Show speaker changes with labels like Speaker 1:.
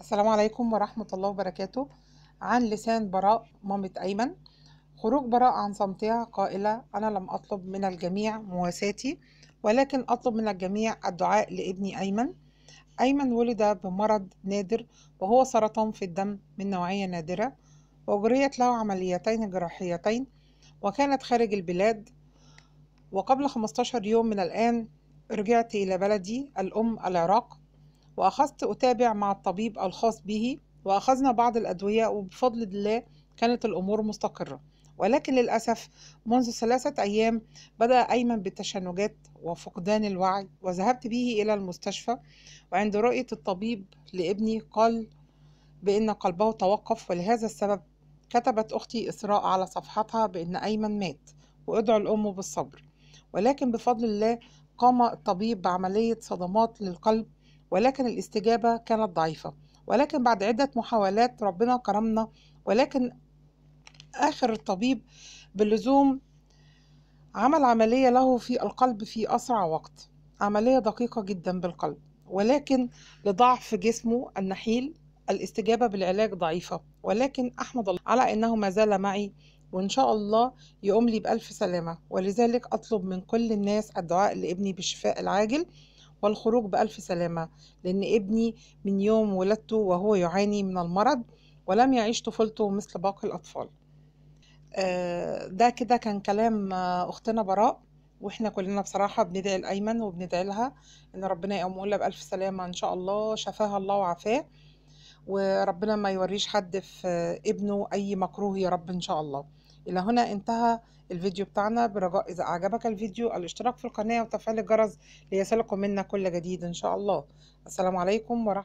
Speaker 1: السلام عليكم ورحمة الله وبركاته عن لسان براء مامة أيمن خروج براء عن صمتها قائلة أنا لم أطلب من الجميع مواساتي ولكن أطلب من الجميع الدعاء لابني أيمن أيمن ولد بمرض نادر وهو سرطان في الدم من نوعية نادرة وجريت له عمليتين جراحيتين وكانت خارج البلاد وقبل 15 يوم من الآن رجعت إلى بلدي الأم العراق وأخذت أتابع مع الطبيب الخاص به وأخذنا بعض الأدوية وبفضل الله كانت الأمور مستقرة ولكن للأسف منذ ثلاثة أيام بدأ أيمن بالتشنجات وفقدان الوعي وذهبت به إلى المستشفى وعند رؤية الطبيب لابني قال بأن قلبه توقف ولهذا السبب كتبت أختي إسراء على صفحتها بأن أيمن مات وأدعو الأم بالصبر ولكن بفضل الله قام الطبيب بعملية صدمات للقلب ولكن الاستجابة كانت ضعيفة ولكن بعد عدة محاولات ربنا كرمنا ولكن آخر الطبيب باللزوم عمل عملية له في القلب في أسرع وقت عملية دقيقة جدا بالقلب ولكن لضعف جسمه النحيل الاستجابة بالعلاج ضعيفة ولكن أحمد الله على أنه ما زال معي وإن شاء الله يقوم لي بألف سلامة ولذلك أطلب من كل الناس الدعاء لابني بالشفاء العاجل والخروج بألف سلامة لأن ابني من يوم ولادته وهو يعاني من المرض ولم يعيش طفولته مثل باقي الأطفال آه، ده كده كان كلام آه، أختنا براء واحنا كلنا بصراحه بندعي لايمن وبندعي لها ان ربنا يقوم لها بالف سلامه ان شاء الله شفاها الله وعافاه وربنا ما يوريش حد في ابنه اي مكروه يا رب ان شاء الله إلى هنا انتهى الفيديو بتاعنا برجاء إذا أعجبك الفيديو الاشتراك في القناة وتفعيل الجرس ليصلكم منا كل جديد إن شاء الله السلام عليكم ورحمة